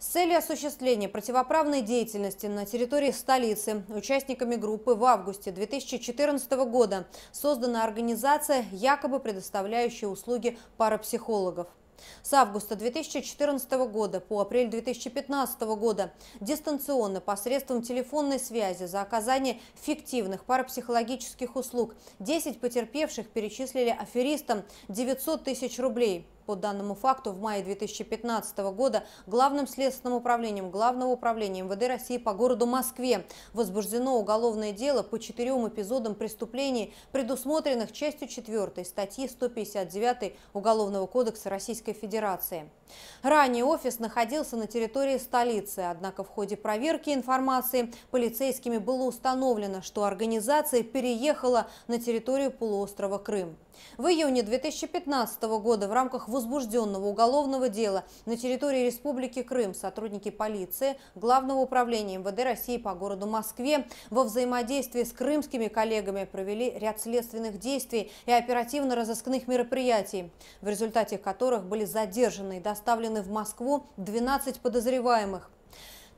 С целью осуществления противоправной деятельности на территории столицы участниками группы в августе 2014 года создана организация, якобы предоставляющая услуги парапсихологов. С августа 2014 года по апрель 2015 года дистанционно посредством телефонной связи за оказание фиктивных парапсихологических услуг 10 потерпевших перечислили аферистам 900 тысяч рублей. По данному факту в мае 2015 года Главным следственным управлением Главного управления МВД России по городу Москве возбуждено уголовное дело по четырем эпизодам преступлений, предусмотренных частью 4 статьи 159 Уголовного кодекса Российской Федерации. Ранее офис находился на территории столицы, однако в ходе проверки информации полицейскими было установлено, что организация переехала на территорию полуострова Крым. В июне 2015 года в рамках возбужденного уголовного дела на территории Республики Крым сотрудники полиции, Главного управления МВД России по городу Москве во взаимодействии с крымскими коллегами провели ряд следственных действий и оперативно-розыскных мероприятий, в результате которых были задержаны и доставлены в Москву 12 подозреваемых –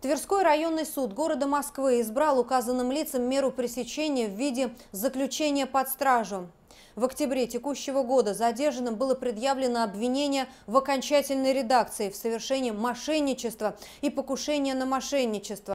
Тверской районный суд города Москвы избрал указанным лицам меру пресечения в виде заключения под стражу. В октябре текущего года задержанным было предъявлено обвинение в окончательной редакции в совершении мошенничества и покушения на мошенничество.